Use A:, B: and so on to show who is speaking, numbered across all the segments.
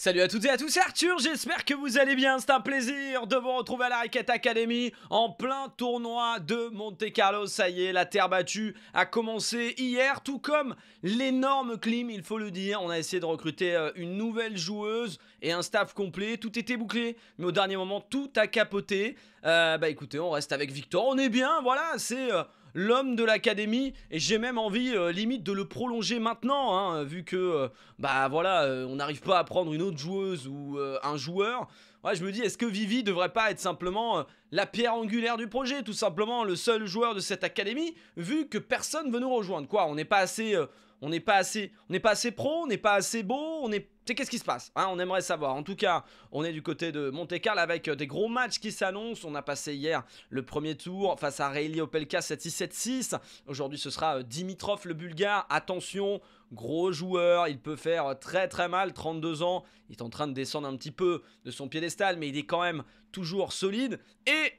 A: Salut à toutes et à tous, c'est Arthur, j'espère que vous allez bien, c'est un plaisir de vous retrouver à la Riquette Academy en plein tournoi de Monte Carlo, ça y est, la terre battue a commencé hier, tout comme l'énorme clim, il faut le dire, on a essayé de recruter euh, une nouvelle joueuse et un staff complet, tout était bouclé, mais au dernier moment tout a capoté, euh, bah écoutez, on reste avec Victor, on est bien, voilà, c'est... Euh, l'homme de l'académie et j'ai même envie euh, limite de le prolonger maintenant hein, vu que euh, bah voilà euh, on n'arrive pas à prendre une autre joueuse ou un joueur ouais je me dis est-ce que Vivi devrait pas être simplement la pierre angulaire du projet tout simplement le seul joueur de cette académie vu que personne veut nous rejoindre quoi on n'est pas assez on n'est pas assez, on n'est pas assez pro, on n'est pas assez beau, on est, qu'est-ce qui se passe hein, On aimerait savoir. En tout cas, on est du côté de Monte Carlo avec euh, des gros matchs qui s'annoncent. On a passé hier le premier tour face à Reilly Opelka 7-6-7-6. Aujourd'hui, ce sera euh, Dimitrov le Bulgare. Attention, gros joueur, il peut faire euh, très très mal, 32 ans, il est en train de descendre un petit peu de son piédestal, mais il est quand même toujours solide. Et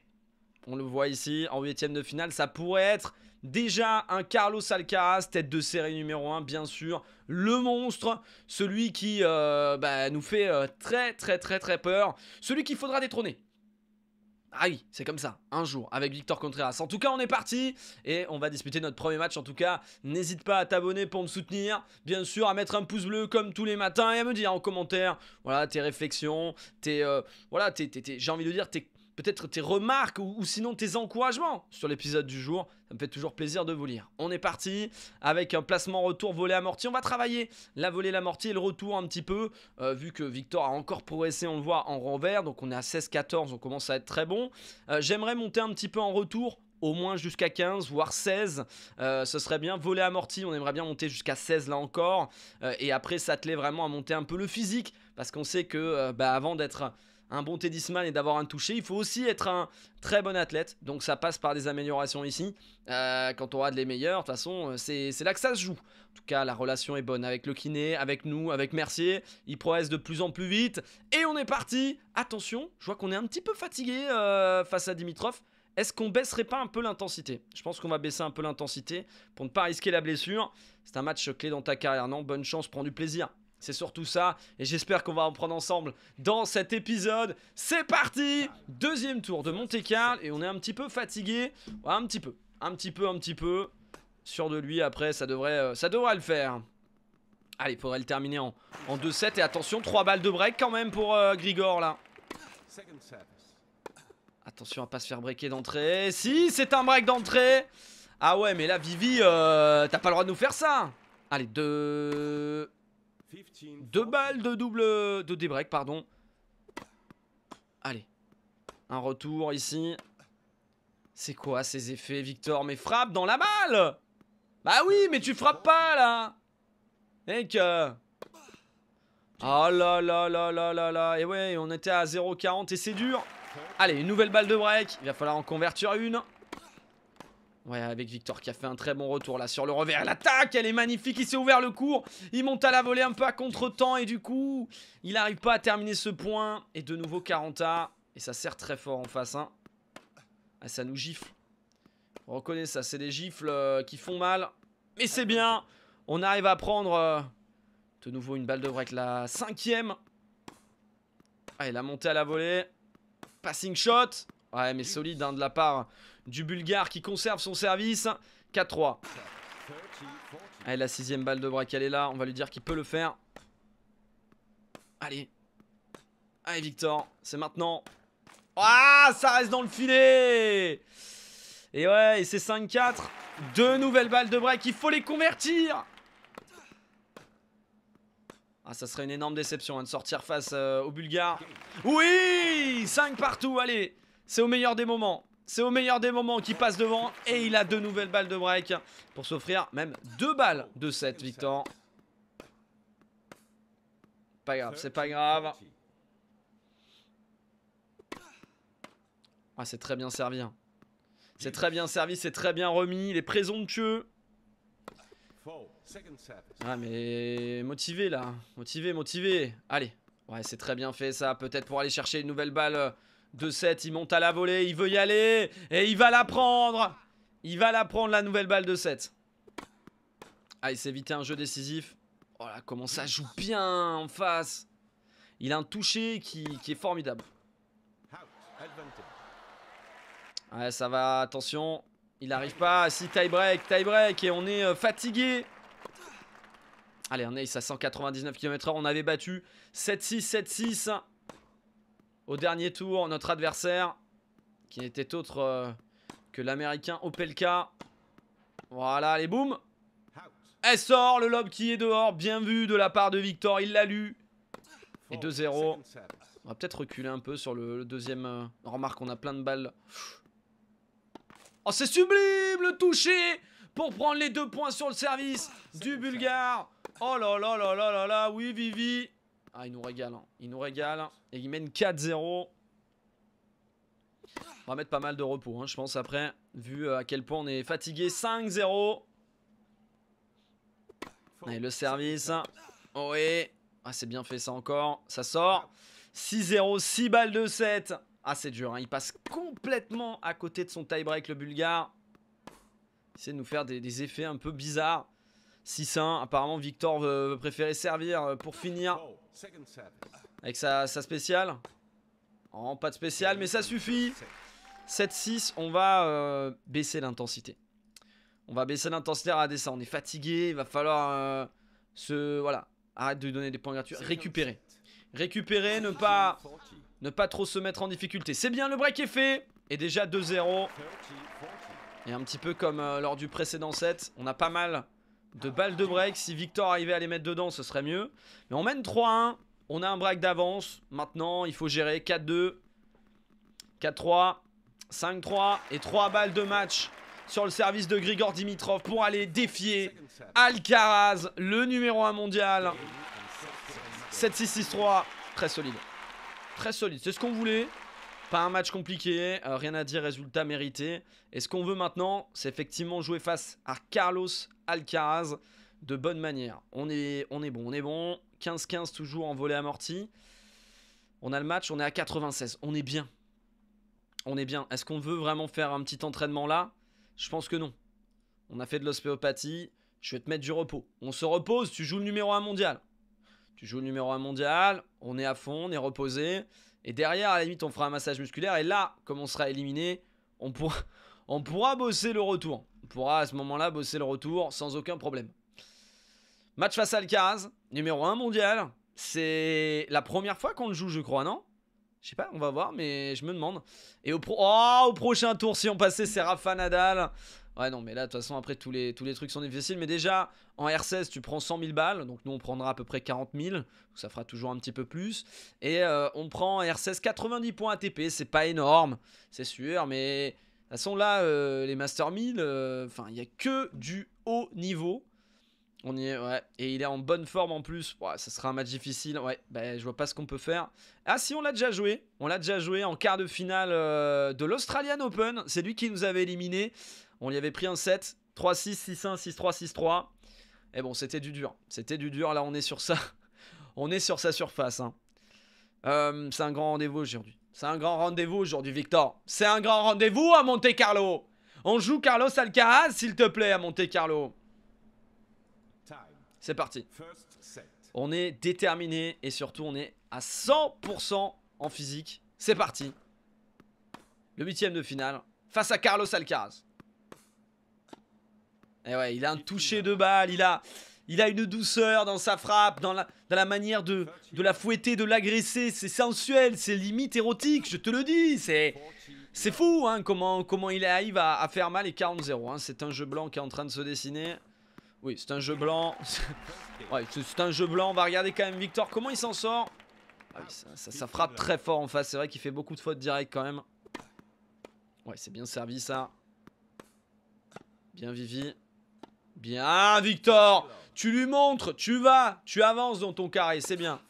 A: on le voit ici en huitième de finale, ça pourrait être Déjà un Carlos Alcaraz, tête de série numéro 1, bien sûr. Le monstre, celui qui euh, bah, nous fait euh, très très très très peur. Celui qu'il faudra détrôner. Ah oui, c'est comme ça, un jour, avec Victor Contreras. En tout cas, on est parti et on va disputer notre premier match. En tout cas, n'hésite pas à t'abonner pour me soutenir. Bien sûr, à mettre un pouce bleu comme tous les matins et à me dire en commentaire, voilà, tes réflexions, tes... Euh, voilà, tes j'ai envie de dire, tes peut-être tes remarques ou, sinon tes encouragements sur l'épisode du jour. Ça me fait toujours plaisir de vous lire. On est parti avec un placement retour volé amorti. On va travailler la volée l'amorti et le retour un petit peu, euh, vu que Victor a encore progressé, on le voit, en renvers. Donc on est à 16-14, on commence à être très bon. Euh, j'aimerais monter un petit peu en retour au moins jusqu'à 15, voire 16. Euh, ce serait bien volé amorti, on aimerait bien monter jusqu'à 16 là encore. et après s'atteler vraiment à monter un peu le physique, parce qu'on sait que bah, avant d'être un bon tennisman et d'avoir un toucher, il faut aussi être un très bon athlète. Donc ça passe par des améliorations ici. Euh, quand on aura de les meilleurs, de toute façon, euh, c'est là que ça se joue. En tout cas, la relation est bonne avec le kiné, avec nous, avec Mercier. Il progresse de plus en plus vite. Et on est parti Attention, je vois qu'on est un petit peu fatigué euh, face à Dimitrov. Est-ce qu'on baisserait pas un peu l'intensité Je pense qu'on va baisser un peu l'intensité pour ne pas risquer la blessure. C'est un match clé dans ta carrière, non Bonne chance, prends du plaisir. C'est surtout ça, et j'espère qu'on va en prendre ensemble dans cet épisode. C'est parti Deuxième tour de Monte Carlo, et on est un petit peu fatigué. un petit peu, un petit peu, un petit peu. Sûr de lui, après, ça devrait, euh, ça devrait le faire. Allez, il faudrait le terminer en, en 2-7, et attention, 3 balles de break quand même pour euh, Grigor, là. Attention à pas se faire breaker d'entrée. Si, c'est un break d'entrée Ah ouais, mais là, Vivi, euh, t'as pas le droit de nous faire ça Allez, deux... Deux balles de double de débreak, pardon. Allez. Un retour ici. C'est quoi ces effets, Victor Mais frappe dans la balle Bah oui, mais tu frappes pas, là Mec Oh là là là là là là Et ouais, on était à 0,40 et c'est dur Allez, une nouvelle balle de break. Il va falloir en convertir une. Ouais, avec Victor qui a fait un très bon retour là sur le revers. L'attaque, elle est magnifique. Il s'est ouvert le cours. Il monte à la volée un peu à contre-temps. Et du coup, il n'arrive pas à terminer ce point. Et de nouveau, 40 A. Et ça sert très fort en face. Hein. Ah, ça nous gifle. On reconnaît ça. C'est des gifles euh, qui font mal. Mais c'est bien. On arrive à prendre euh, de nouveau une balle de break. La cinquième. Allez, ah, a monté à la volée. Passing shot. Ouais, mais solide hein, de la part du Bulgare qui conserve son service. 4-3. Allez, la sixième balle de break elle est là. On va lui dire qu'il peut le faire. Allez. Allez, Victor. C'est maintenant. Ah, ça reste dans le filet Et ouais, et c'est 5-4. Deux nouvelles balles de break. Il faut les convertir ah, ça serait une énorme déception hein, de sortir face euh, Au bulgare Oui 5 partout, allez c'est au meilleur des moments. C'est au meilleur des moments qu'il passe devant et il a deux nouvelles balles de break pour s'offrir même deux balles de cette Victor. Pas grave, c'est pas grave. Ah, c'est très bien servi. Hein. C'est très bien servi, c'est très bien remis. Il est présomptueux. Ah, mais motivé là. Motivé, motivé. Allez. Ouais, c'est très bien fait ça. Peut-être pour aller chercher une nouvelle balle euh, 2-7, il monte à la volée, il veut y aller, et il va la prendre Il va la prendre, la nouvelle balle de 7. Ah, il s'est évité un jeu décisif. Oh là, comment ça joue bien en face Il a un toucher qui, est formidable. Ouais, ça va, attention. Il n'arrive pas, ah, si tie break, tie break, et on est euh, fatigué Allez, on est à 199 km h on avait battu 7-6, 7-6 au dernier tour, notre adversaire, qui n'était autre euh, que l'américain Opelka. Voilà, allez, boum Elle sort, le lob qui est dehors, bien vu de la part de Victor, il l'a lu. Et 2-0. On va peut-être reculer un peu sur le, deuxième... Euh, remarque, on a plein de balles. Oh, c'est sublime le toucher pour prendre les deux points sur le service du Bulgare. Oh là là là là là là, oui Vivi, ah, il nous régale. Hein. Il nous régale. Et il mène 4-0. On va mettre pas mal de repos, hein, je pense, après, vu euh, à quel point on est fatigué. 5-0. Allez, le service. Oh, Ah, c'est bien fait ça encore. Ça sort. 6-0, 6 balles de 7. Ah, c'est dur. Hein. Il passe complètement à côté de son tie-break, le Bulgare. Il essaie de nous faire des, effets un peu bizarres. 6-1. Apparemment, Victor veut, veut préférer servir euh, pour finir. Avec sa, spéciale. Oh, pas de spéciale, mais ça suffit. 7-6, on va euh, baisser l'intensité. On va baisser l'intensité, à descente, on est fatigué, il va falloir euh, se... Voilà, arrête de lui donner des points gratuits, récupérer. Récupérer, ne pas, ne pas trop se mettre en difficulté. C'est bien, le break est fait Et déjà 2-0. Et un petit peu comme euh, lors du précédent set, on a pas mal de balles de break. Si Victor arrivait à les mettre dedans, ce serait mieux. Mais on mène 3-1. On a un break d'avance. Maintenant, il faut gérer 4-2, 4-3, 5-3 et 3 balles de match sur le service de Grigor Dimitrov pour aller défier Alcaraz, le numéro 1 mondial. 7-6-6-3, très solide. Très solide, c'est ce qu'on voulait. Pas un match compliqué, euh, rien à dire, résultat mérité. Et ce qu'on veut maintenant, c'est effectivement jouer face à Carlos Alcaraz de bonne manière. On est, on est bon, on est bon. 15-15 toujours en volet amorti. On a le match, on est à 96. On est bien. On est bien. Est-ce qu'on veut vraiment faire un petit entraînement là Je pense que non. On a fait de l'ostéopathie. Je vais te mettre du repos. On se repose, tu joues le numéro 1 mondial. Tu joues le numéro 1 mondial, on est à fond, on est reposé. Et derrière, à la limite, on fera un massage musculaire. Et là, comme on sera éliminé, on pourra, on pourra bosser le retour pourra à ce moment-là bosser le retour sans aucun problème. Match face à Alcaraz, numéro 1 mondial. C'est la première fois qu'on le joue, je crois, non Je sais pas, on va voir, mais je me demande. Et au, oh, au prochain tour, si on passait, c'est Rafa Nadal. Ouais, non, mais là, de toute façon, après, tous les, tous les trucs sont difficiles. Mais déjà, en R16, tu prends 100 000 balles. Donc, nous, on prendra à peu près 40 000. ça fera toujours un petit peu plus. Et euh, on prend en R16 90 points ATP. C'est pas énorme, c'est sûr, mais de toute façon, là, euh, les Master 1000, euh, enfin, il n'y a que du haut niveau. On y est, ouais. Et il est en bonne forme en plus. Ouais, ça sera un match difficile. Ouais, ne ben, je vois pas ce qu'on peut faire. Ah si, on l'a déjà joué. On l'a déjà joué en quart de finale euh, de l'Australian Open. C'est lui qui nous avait éliminé. On lui avait pris un 7. 3-6, 6-1, 6-3, 6-3. Et bon, c'était du dur. C'était du dur. Là, on est sur ça. on est sur sa surface. Hein. c'est un grand rendez-vous aujourd'hui. C'est un grand rendez-vous aujourd'hui, Victor. C'est un grand rendez-vous à Monte Carlo. On joue Carlos Alcaraz, s'il te plaît, à Monte Carlo. C'est parti. On est déterminé et surtout on est à 100% en physique. C'est parti. Le huitième de finale face à Carlos Alcaraz. Et eh ouais, il a un toucher de balle, il a, il a une douceur dans sa frappe, dans la, manière de, la fouetter, de l'agresser. C'est sensuel, c'est limite érotique, je te le dis. C'est c'est fou hein, comment, comment il arrive à, faire mal et 40-0. Hein. C'est un jeu blanc qui est en train de se dessiner. Oui, c'est un jeu blanc. c'est un jeu blanc. On va regarder quand même Victor comment il s'en sort.
B: Ah ça, frappe très
A: fort en face. C'est vrai qu'il fait beaucoup de fautes directes quand même. Ouais, c'est bien servi ça. Bien Vivi. Bien, Victor Tu lui montres, tu vas, tu avances dans ton carré, c'est bien.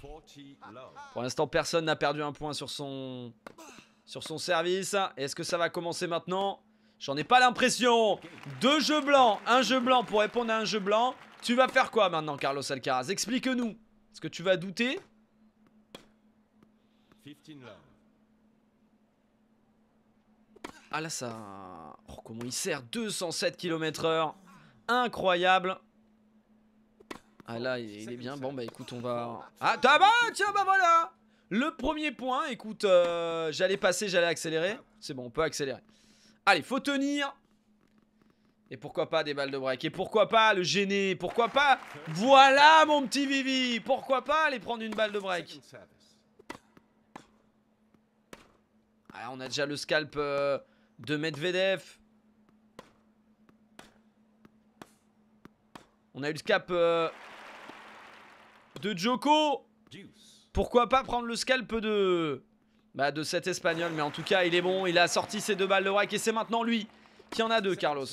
B: Pour
A: l'instant, personne n'a perdu un point sur son, sur son service. Est-ce que ça va commencer maintenant J'en ai pas l'impression. Deux jeux blancs, un jeu blanc pour répondre à un jeu blanc. Tu vas faire quoi maintenant, Carlos Alcaraz Explique-nous. Est-ce que tu vas douter 15 ah là ça... Oh, comment il sert 207 km heure Incroyable Ah là il, est bien. Bon bah écoute on va... Ah bon tiens bah voilà Le premier point, écoute, euh, j'allais passer, j'allais accélérer. C'est bon on peut accélérer. Allez faut tenir et pourquoi pas des balles de break Et pourquoi pas le gêner Pourquoi pas Voilà mon petit Vivi Pourquoi pas aller prendre une balle de break Ah on a déjà le scalp euh, de Medvedev. On a eu le scalp euh, de Joko. Pourquoi pas prendre le scalp de, bah, de cet Espagnol. Mais en tout cas, il est bon. Il a sorti ses deux balles de rack. Et c'est maintenant lui qui en a deux, Carlos.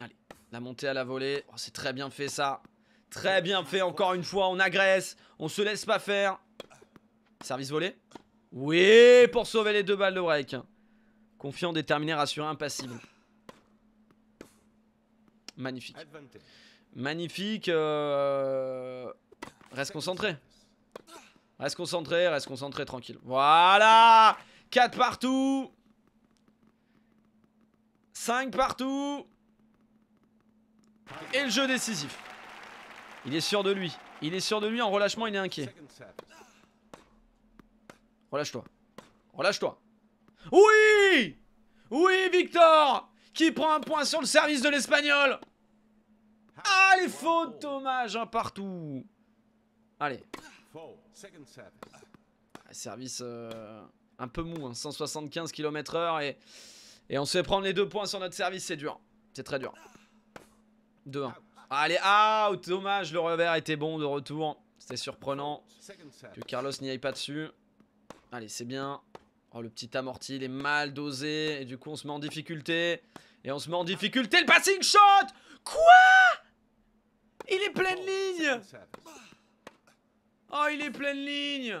A: Allez, la montée à la volée. Oh, c'est très bien fait, ça. Très bien fait, encore une fois. On agresse. On se laisse pas faire. Service volé. Oui, pour sauver les deux balles de break. Confiant, déterminé, rassuré, impassible. Magnifique. Magnifique. Euh, reste concentré. Reste concentré, reste concentré, tranquille. Voilà 4 partout 5 partout Et le jeu décisif. Il est sûr de lui. Il est sûr de lui, en relâchement, il est inquiet. Relâche-toi. Relâche-toi. Oui Oui, Victor Qui prend un point sur le service de l'Espagnol Ah, les fautes, dommage, un hein, partout. Allez. Service euh, un peu mou, 175 km h et, et on se fait prendre les deux points sur notre service, c'est dur. C'est très dur. 2-1. Allez, ah, Dommage, le revers était bon de retour. C'était surprenant que Carlos n'y aille pas dessus. Allez, c'est bien. Oh, le petit amorti, il est mal dosé. Et du coup, on se met en difficulté. Et on se met en difficulté. Le passing shot Quoi Il est pleine oh, ligne Oh, il est pleine ligne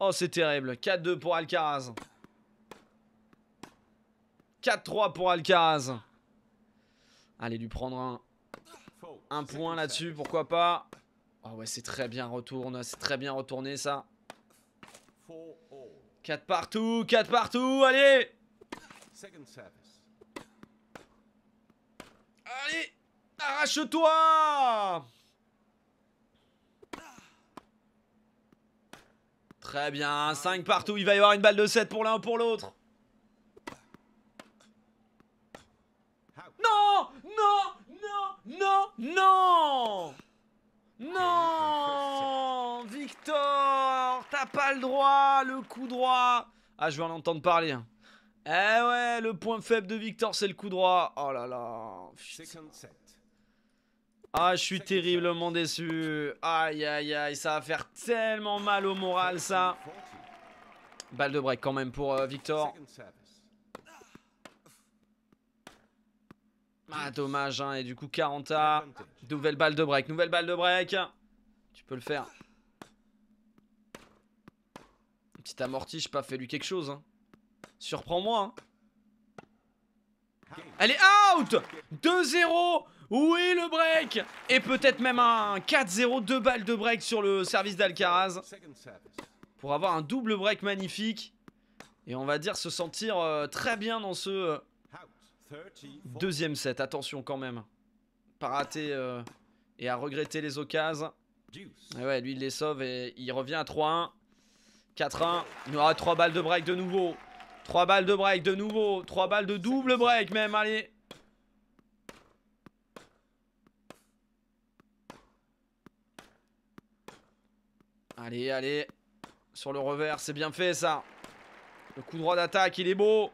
A: Oh, c'est terrible. 4-2 pour Alcaraz. 4-3 pour Alcaraz. Allez, lui prendre un, un point là-dessus, pourquoi pas. Ah ouais, c'est très bien retourné, c'est très bien retourné ça. 4 partout, 4 partout, allez Allez, arrache-toi Très bien, 5 partout, il va y avoir une balle de 7 pour l'un ou pour l'autre. Non Non Non Non Non non Victor T'as pas le droit, le coup droit Ah, je vais en entendre parler. Hein. Eh ouais, le point faible de Victor, c'est le coup droit. Oh là là. Ah, je suis terriblement déçu. Aïe, aïe, aïe, ça va faire tellement mal au moral, ça. Balle de break quand même pour euh, Victor. Ah, dommage, hein. Et du coup, 40 à. Nouvelle balle de break, nouvelle balle de break. Tu peux le faire. Petit amorti, je pas, fait lui quelque chose. Hein. Surprends-moi. Hein. Elle est out 2-0 Oui, le break Et peut-être même un 4-0, deux balles de break sur le service d'Alcaraz. Pour avoir un double break magnifique. Et on va dire se sentir euh, très bien dans ce... Euh, Deuxième set, attention quand même. Pas rater euh, et à regretter les occasions. Ah ouais, lui il les sauve et il revient à 3-1. 4-1. Il aura 3 balles de break de nouveau. 3 balles de break de nouveau. 3 balles de double break même, allez. Allez, allez. Sur le revers, c'est bien fait ça. Le coup droit d'attaque, il est beau.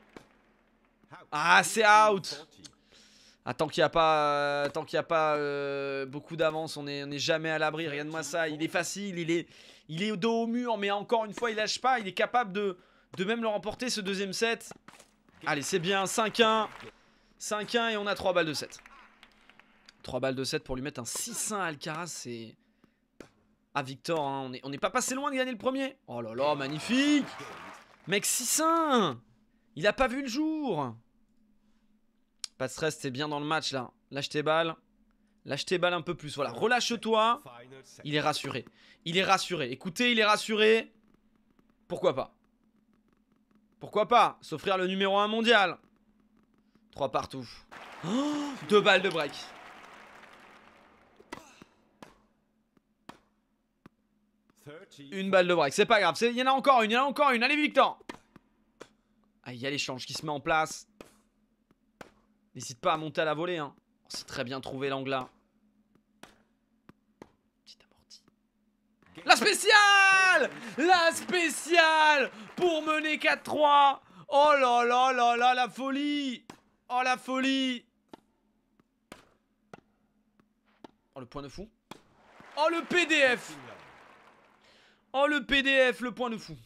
A: Ah, c'est out tant qu'il n'y a pas, tant qu'il a pas euh, beaucoup d'avance, on n'est jamais à l'abri. Regarde-moi ça, il est facile, il est, il est dos au mur, mais encore une fois, il lâche pas. Il est capable de, de même le remporter ce deuxième set. Allez, c'est bien, 5-1. 5-1 et on a 3 balles de 7. 3 balles de 7 pour lui mettre un 6-1 Alcaraz, c'est... Ah Victor, hein. on n'est pas passé loin de gagner le premier. Oh là là, magnifique Mec, 6-1 Il a pas vu le jour pas de stress, t'es bien dans le match là. Lâche tes balles. Lâche tes balles un peu plus. Voilà, relâche-toi. Il est rassuré. Il est rassuré. Écoutez, il est rassuré. Pourquoi pas Pourquoi pas S'offrir le numéro 1 mondial. Trois partout. Oh, deux balles de break. Une balle de break, c'est pas grave. Il y en a encore une, il y en a encore une. Allez, Victor. Ah, il y a l'échange qui se met en place. N'hésite pas à monter à la volée. Hein. On s'est très bien trouvé l'angle là. Petite La spéciale La spéciale Pour mener 4-3 Oh là là là là la folie Oh la folie Oh le point de fou Oh le PDF Oh le PDF le point de fou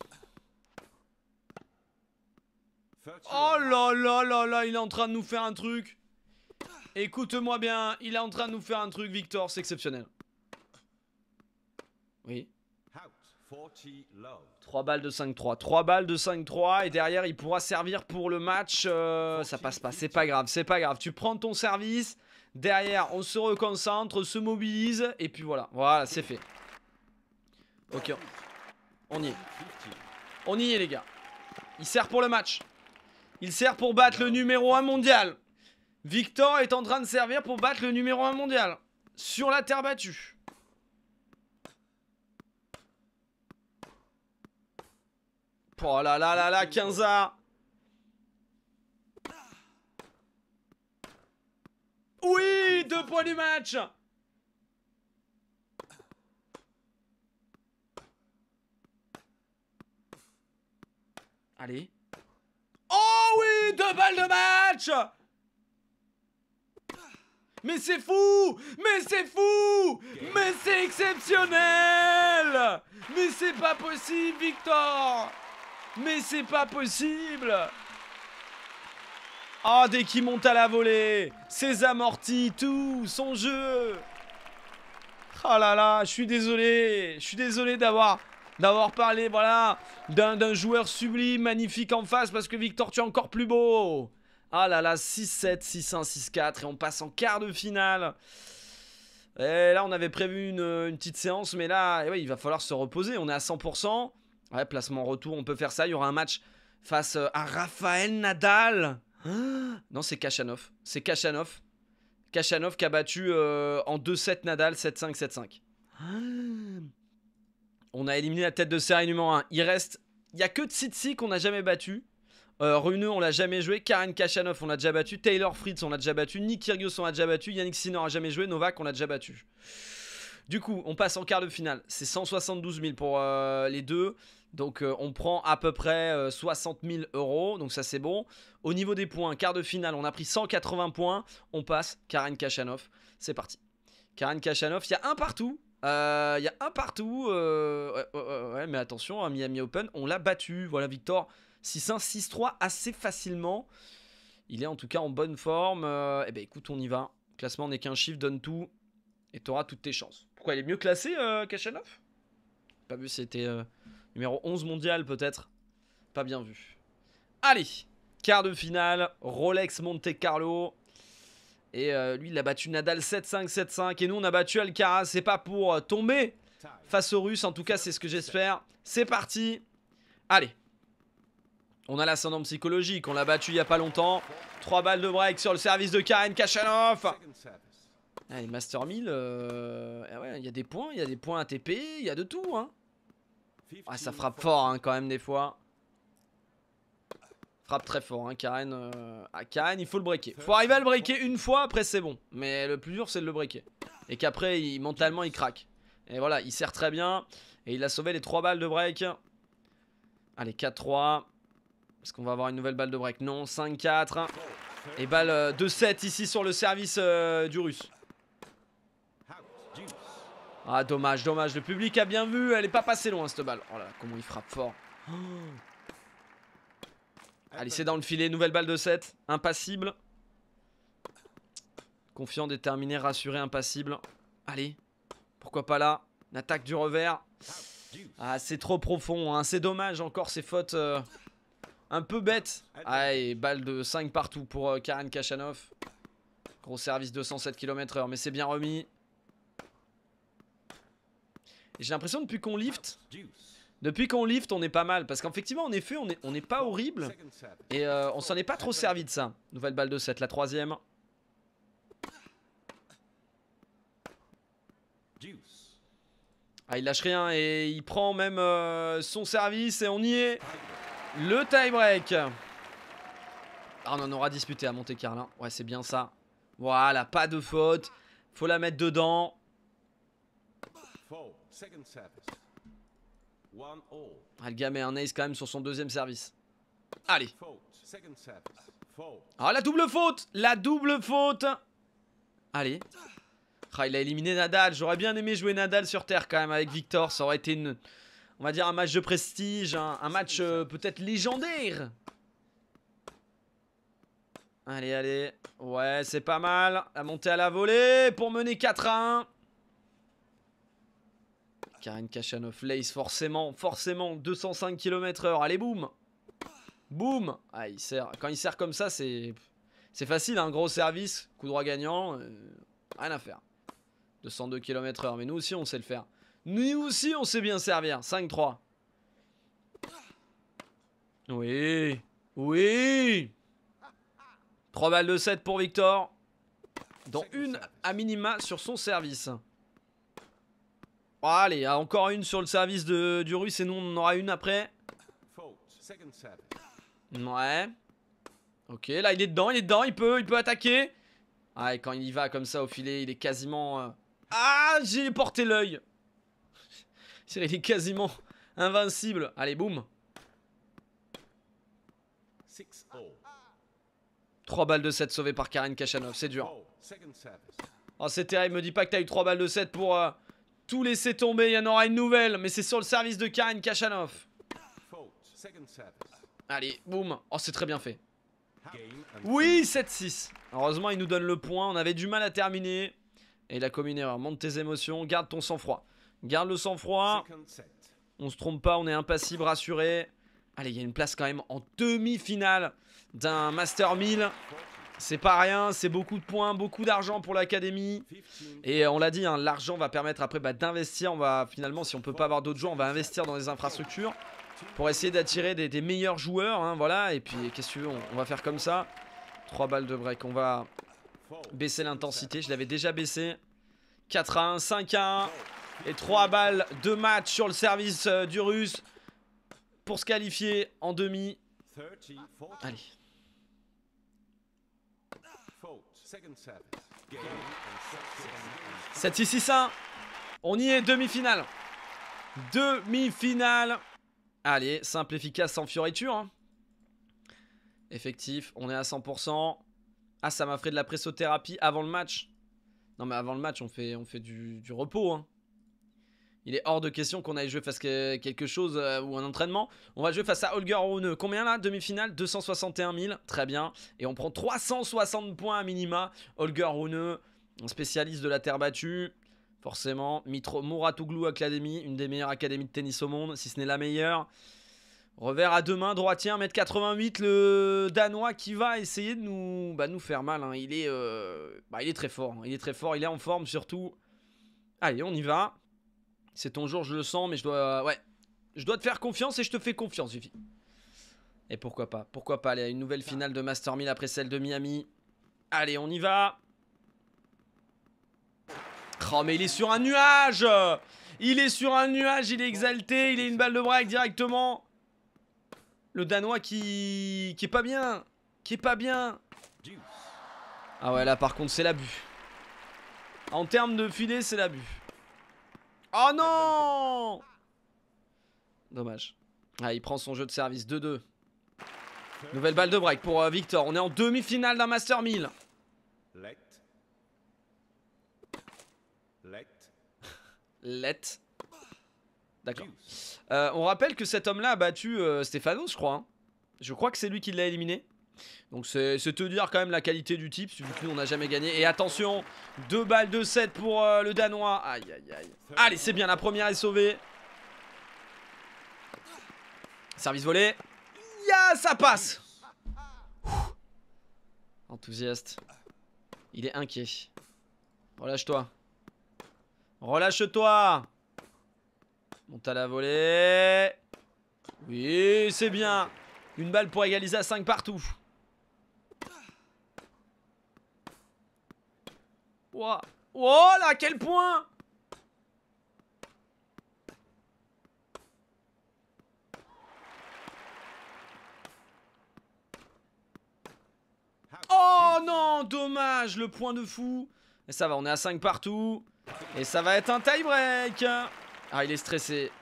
A: Oh là là là là, il est en train de nous faire un truc. Écoute-moi bien, il est en train de nous faire un truc, Victor, c'est exceptionnel. Oui. 3 balles de 5-3. 3 balles de 5-3 et derrière il pourra servir pour le match. Euh, ça passe pas, c'est pas grave, c'est pas grave. Tu prends ton service, derrière on se reconcentre, se mobilise et puis voilà, voilà, c'est fait. Ok, on y est. On y est les gars. Il sert pour le match. Il sert pour battre le numéro 1 mondial. Victor est en train de servir pour battre le numéro 1 mondial. Sur la terre battue. Oh là là là là, 15 a Oui, deux points du match Allez. Oh oui, deux balles de match Mais c'est fou Mais c'est fou Mais c'est exceptionnel Mais c'est pas possible, Victor Mais c'est pas possible Oh, dès qu'il monte à la volée, ses amortis, tout, son jeu. Oh là là, je suis désolé, je suis désolé d'avoir d'avoir parlé, voilà, d'un joueur sublime, magnifique en face, parce que Victor, tu es encore plus beau. Ah là là, 6-7, 6-1, 6-4, et on passe en quart de finale. Et eh, là, on avait prévu une, petite séance, mais là, eh ouais, il va falloir se reposer. On est à 100%. Ouais, placement retour, on peut faire ça. Il y aura un match face euh, à Raphaël Nadal. Non, c'est Kachanov. C'est Kachanov. Kachanov qui a battu euh, en 2-7 Nadal, 7-5, 7-5. on a éliminé la tête de série numéro 1. Il reste. Il n'y a que Tsitsi qu'on n'a jamais battu. Euh, Runeux, on l'a jamais joué. Karen Kachanov, on l'a déjà battu. Taylor Fritz, on l'a déjà battu. Nick Kyrgios, on l'a déjà battu. Yannick Sinor, on jamais joué. Novak, on l'a déjà battu. Du coup, on passe en quart de finale. C'est 172 000 pour euh, les deux. Donc euh, on prend à peu près 60 000 euros, donc ça c'est bon. Au niveau des points, quart de finale, on a pris 180 points, on passe Karen Kachanov, c'est parti. Karen Kachanov, il y a un partout, il euh, y a un partout. Euh, ouais, mais attention, hein, Miami Open, on l'a battu. Voilà, Victor, 6-1, 6-3, assez facilement. Il est en tout cas en bonne forme. Euh, eh ben écoute, on y va. Classement n'est qu'un chiffre, donne tout. Et t'auras toutes tes chances. Pourquoi il est mieux classé, Kachanov Pas vu, c'était numéro 11 mondial peut-être. Pas bien vu. Allez, quart de finale, Rolex Monte Carlo. Et euh, lui, il a battu Nadal 7-5, 7-5. Et nous, on a battu Alcaraz. C'est pas pour euh, tomber face aux Russes. En tout cas, c'est ce que j'espère. C'est parti. Allez. On a l'ascendant psychologique. On l'a battu il y a pas longtemps. 3 balles de break sur le service de Karen Kachanov. Allez, ah, Master 1000. Euh, eh il y a des points. Il y a des points ATP. Il y a de tout. Hein. Ah, ça frappe fort hein, quand même des fois. Frappe très fort, hein, Karen. à euh, ah, Karen, il faut le breaker. Faut arriver à le breaker une fois, après c'est bon. Mais le plus dur, c'est de le breaker. Et qu'après, mentalement, il craque. Et voilà, il sert très bien. Et il a sauvé les 3 balles de break. Allez, 4-3. Est-ce qu'on va avoir une nouvelle balle de break Non, 5-4. Et balle 2 euh, 7 ici sur le service euh, du russe. Ah, dommage, dommage. Le public a bien vu. Elle est pas passée loin, cette balle. Oh là comment il frappe fort. Oh. Allez, c'est dans le filet. Nouvelle balle de 7. Impassible. Confiant, déterminé, rassuré, impassible. Allez. Pourquoi pas là Une attaque du revers. Ah, c'est trop profond. Hein. C'est dommage encore ces fautes euh, un peu bêtes. Allez, balle de 5 partout pour euh, Karen Kachanov. Gros service de 207 km/h, mais c'est bien remis. J'ai l'impression depuis qu'on lift, depuis qu'on lift, on est pas mal. Parce qu'effectivement, en effet, on n'est on est pas horrible. Et euh, on s'en est pas trop servi de ça. Nouvelle balle de 7, la troisième. Ah, il lâche rien et il prend même euh, son service et on y est. Le tie break. Ah, on en aura disputé à Monte Carlo. Ouais, c'est bien ça. Voilà, pas de faute. Faut la mettre dedans. Ah, le gars met un ace quand même sur son deuxième service. Allez. Ah, la double faute La double faute Allez. Ah, il a éliminé Nadal. J'aurais bien aimé jouer Nadal sur Terre quand même avec Victor. Ça aurait été une... On va dire un match de prestige, un, match euh, peut-être légendaire. Allez, allez. Ouais, c'est pas mal. La montée à la volée pour mener 4 à 1. Karen Kachanov Lace, forcément, forcément, 205 km/h. Allez, boum Boum ah, sert. Quand il sert comme ça, c'est c'est facile, un hein. gros service, coup droit gagnant, euh, rien à faire. 202 km/h, mais nous aussi on sait le faire. Nous aussi on sait bien servir. 5-3. Oui, oui. 3 balles de 7 pour Victor. Dans une à minima sur son service. Ah, allez, ah, encore une sur le service de, du russe et nous on en aura une après. Ouais. Ok, là il est dedans, il est dedans, il peut, il peut attaquer. Ah, quand il y va comme ça au filet, il est quasiment... Euh, ah, j'ai porté l'œil. il est quasiment invincible. Allez, boum. 3 balles de 7 sauvées par Karen Kachanov, c'est dur. Oh, c'est terrible, me dis pas que t'as eu 3 balles de 7 pour... Euh, tout laisser tomber, il y en aura une nouvelle, mais c'est sur le service de Karen Kachanov. Allez, boum. Oh, c'est très bien fait. Oui, 7-6. Heureusement, il nous donne le point. On avait du mal à terminer. Et il a commis une erreur. Monte tes émotions, garde ton sang-froid. Garde le sang-froid. On se trompe pas, on est impassible, rassuré. Allez, il y a une place quand même en demi-finale d'un Master 1000. C'est pas rien, c'est beaucoup de points, beaucoup d'argent pour l'académie. Et on l'a dit, hein, l'argent va permettre après bah, d'investir. On va finalement, si on peut pas avoir d'autres joueurs, on va investir dans les infrastructures pour essayer d'attirer des, meilleurs joueurs. Hein, voilà, et puis qu'est-ce que tu veux, on, va faire comme ça. 3 balles de break, on va baisser l'intensité. Je l'avais déjà baissé. 4 à 1, 5 à 1. Et 3 balles de match sur le service euh, du russe pour se qualifier en demi.
B: Allez. 7
A: 6 1 On y est, demi-finale. Demi-finale. Allez, simple, efficace, sans fioriture. Hein. Effectif, on est à 100%. Ah, ça m'a fait de la pressothérapie avant le match. Non, mais avant le match, on fait, on fait du, du repos. Hein. Il est hors de question qu'on aille jouer face à quelque chose euh, ou un entraînement. On va jouer face à Holger Rune. Combien là Demi-finale 261 000. Très bien. Et on prend 360 points à minima. Holger Rune, spécialiste de la terre battue. Forcément. Mitro Mouratoglou Academy, une des meilleures académies de tennis au monde, si ce n'est la meilleure. Revers à deux mains, droitien, 1m88, le Danois qui va essayer de nous, bah, nous faire mal. Hein. Il, est, euh, bah, il est très fort, hein. il est très fort, il est en forme surtout. Allez, on y va. C'est ton jour, je le sens, mais je dois. Ouais. Je dois te faire confiance et je te fais confiance, Vivi. Et pourquoi pas Pourquoi pas aller à une nouvelle ah. finale de Master 1000 après celle de Miami. Allez, on y va Oh, mais il est sur un nuage Il est sur un nuage, il est exalté, il est une balle de break directement. Le Danois qui... qui est pas bien Qui est pas bien Ah ouais, là par contre, c'est l'abus. En termes de filet, c'est l'abus. Oh non Dommage. Ah, il prend son jeu de service 2-2. Nouvelle balle de break pour euh, Victor. On est en demi-finale d'un Master 1000. Let. Let. D'accord. Euh, on rappelle que cet homme-là a battu euh, Stéphano, je crois. Hein. Je crois que c'est lui qui l'a éliminé. Donc c'est te dire quand même la qualité du type, vu que nous on n'a jamais gagné. Et attention, deux balles de 7 pour euh, le Danois. Aïe aïe aïe. Allez, c'est bien, la première est sauvée. Service volé. Ya, ça passe. Enthousiaste. Il est inquiet. Relâche-toi. Relâche-toi. Monte à la volée. Oui, c'est bien. Une balle pour égaliser à 5 partout. Oh là, quel point Oh non, dommage, le point de fou. Et ça va, on est à 5 partout. Et ça va être un tie break. Ah, il est stressé.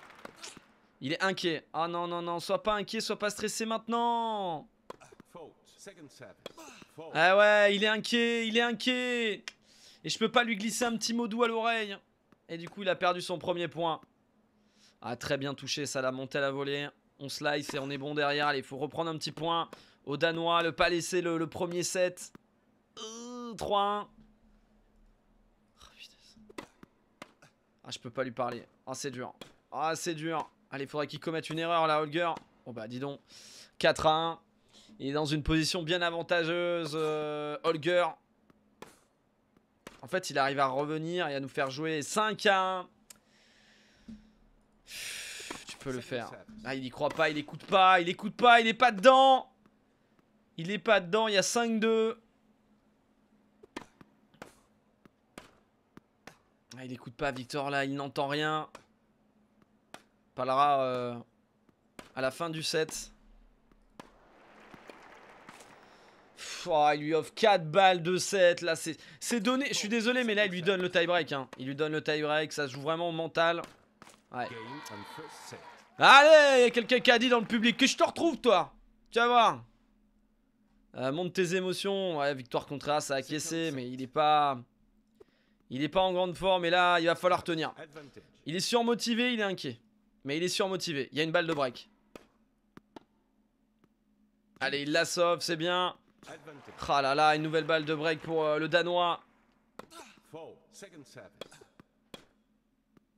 A: Il est inquiet. Ah oh, non, non, non, sois pas inquiet, sois pas stressé maintenant. Ah ouais, il est inquiet, il est inquiet. Et je peux pas lui glisser un petit mot doux à l'oreille. Et du coup, il a perdu son premier point. Ah, très bien touché, ça l'a monté à la volée. On slice et on est bon derrière. Allez, il faut reprendre un petit point au Danois. Le pas laisser le, premier set. 3-1. Euh, ah, je peux pas lui parler. Ah, c'est dur. Ah, c'est dur. Allez, faudrait qu'il commette une erreur là, Holger. Oh bah, dis donc. 4 1. Il est dans une position bien avantageuse, euh, Holger. En fait, il arrive à revenir et à nous faire jouer 5 à 1. Tu peux le faire. Ah, il y croit pas, il écoute pas, il n'écoute pas, il n'est pas dedans. Il est pas dedans, il y a 5-2. Ah, il écoute pas Victor là, il n'entend rien. On parlera euh, à la fin du set. il lui offre 4 balles de 7. Là, c'est donné. Je suis oh, désolé, mais là, il lui donne le tie-break. Hein. Il lui donne le tie-break. Ça se joue vraiment au mental. Allez, il y a quelqu'un qui a dit dans le public que je te retrouve, toi. Tu vas voir. Euh, monte tes émotions. victoire contre As, ça a caissé, mais il est pas. Il est pas en grande forme. Et là, il va falloir tenir. Il est surmotivé, il est inquiet. Mais il est surmotivé. Il y a une balle de break. Allez, il la sauve, c'est bien. Ah là là, une nouvelle balle de break pour euh, le Danois.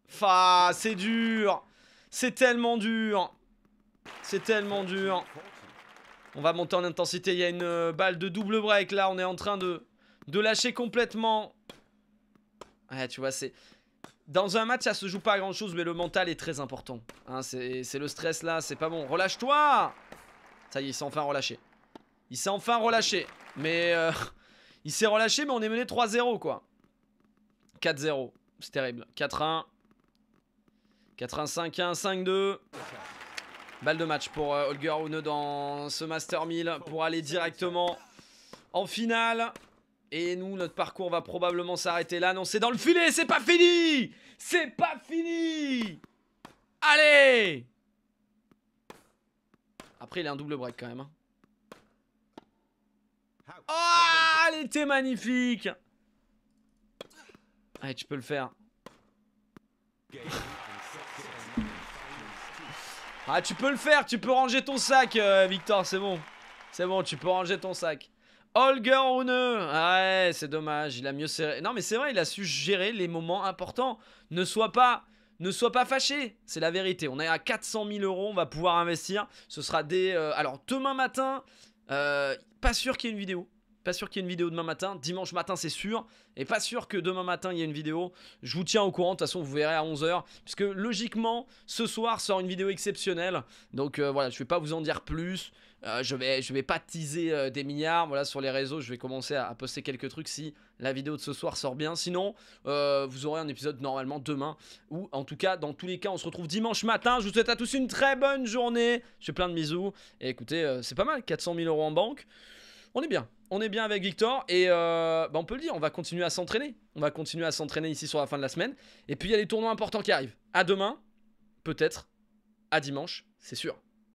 A: Fa, c'est dur. C'est tellement dur. C'est tellement dur. On va monter en intensité. Il y a une euh, balle de double break là. On est en train de, de lâcher complètement. Ouais, tu vois, c'est. Dans un match, ça se joue pas à grand chose, mais le mental est très important. Hein, c'est le stress là, c'est pas bon. Relâche-toi Ça y est, il enfin relâché. Il s'est enfin relâché. Mais euh, il s'est relâché, mais on est mené 3-0, quoi. 4-0. C'est terrible. 4-1. 4-1-5-1, 5-2. Balle de match pour euh, Holger Rune dans ce Master 1000 pour aller directement en finale. Et nous, notre parcours va probablement s'arrêter là. Non, c'est dans le filet, c'est pas fini C'est pas fini Allez Après, il a un double break quand même. Hein. Oh, elle était magnifique Allez, tu peux le faire. Ah, tu peux le faire, tu peux ranger ton sac, euh, Victor, c'est bon. C'est bon, tu peux ranger ton sac. Holger Rune Ouais, c'est dommage, il a mieux serré. Non, mais c'est vrai, il a su gérer les moments importants. Ne sois pas... Ne sois pas fâché, c'est la vérité. On est à 400 000 euros, on va pouvoir investir. Ce sera des... Euh, alors, demain matin, euh, pas sûr qu'il y ait une vidéo. Pas sûr qu'il y ait une vidéo demain matin. Dimanche matin, c'est sûr. Et pas sûr que demain matin, il y ait une vidéo. Je vous tiens au courant. De toute façon, vous verrez à 11h. Puisque logiquement, ce soir sort une vidéo exceptionnelle. Donc euh, voilà, je ne vais pas vous en dire plus. Euh, je vais, je vais pas teaser euh, des milliards. Voilà, sur les réseaux, je vais commencer à, poster quelques trucs si la vidéo de ce soir sort bien. Sinon, vous aurez un épisode normalement demain. Ou en tout cas, dans tous les cas, on se retrouve dimanche matin. Je vous souhaite à tous une très bonne journée. Je fais plein de bisous. Et écoutez, c'est pas mal, 400 000 euros en banque on est bien. On est bien avec Victor et euh, bah, on peut le dire, on va continuer à s'entraîner. On va continuer à s'entraîner ici sur la fin de la semaine. Et puis il y a les tournois importants qui arrivent. À demain, peut-être, à dimanche, c'est sûr.